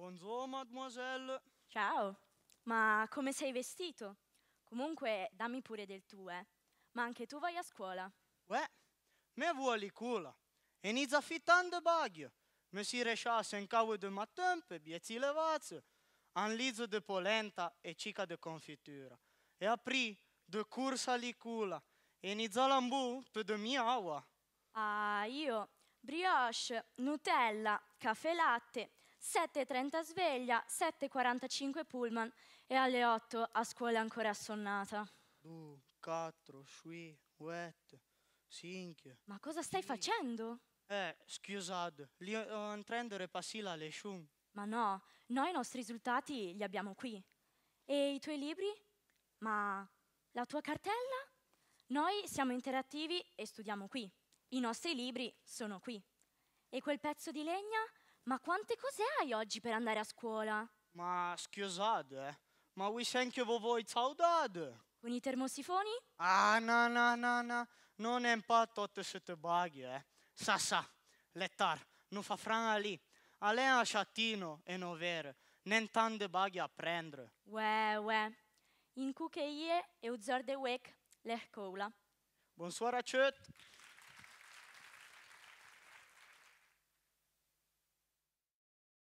Buongiorno, mademoiselle. Ciao, ma come sei vestito? Comunque, dammi pure del tuo, eh. Ma anche tu vai a scuola. Uè, me vuoi cula. E ni zafitando bagio. Me si resciasse in cavo de mattempe, bieți levați. Anlizo di polenta e cica di confitura. E apri de cursa licula. E ni zalambu pe de miaua. Ah, io brioche, Nutella, caffè latte, 7.30 sveglia, 7.45 pullman e alle 8 a scuola ancora assonnata. 2, 4, 5, 8, 5. Ma cosa stai facendo? Eh, scusate, li ho entrando repassi la lesciun. Ma no, noi i nostri risultati li abbiamo qui. E i tuoi libri? Ma la tua cartella? Noi siamo interattivi e studiamo qui. I nostri libri sono qui. E quel pezzo di legna? Ma quante cose hai oggi per andare a scuola? Ma scusate, eh, ma vi senti voi saudade. Con i termosifoni? Ah, no, no, no, no, non è un po' tutte sette baghi, eh. Sa, sa, lettar, non fa frana lì. Ale è un sciattino e non vero, non tante baghi a prendere. Uè, uè, in cucheie e uzzorde wek, leh coula. Bonsoir a tutti.